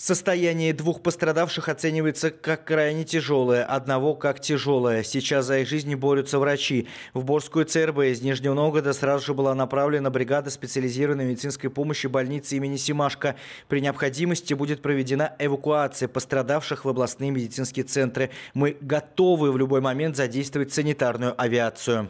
Состояние двух пострадавших оценивается как крайне тяжелое, одного как тяжелое. Сейчас за их жизни борются врачи. В Борскую ЦРБ из Нижнего Новгорода сразу же была направлена бригада специализированной медицинской помощи больницы имени Симашко. При необходимости будет проведена эвакуация пострадавших в областные медицинские центры. Мы готовы в любой момент задействовать санитарную авиацию.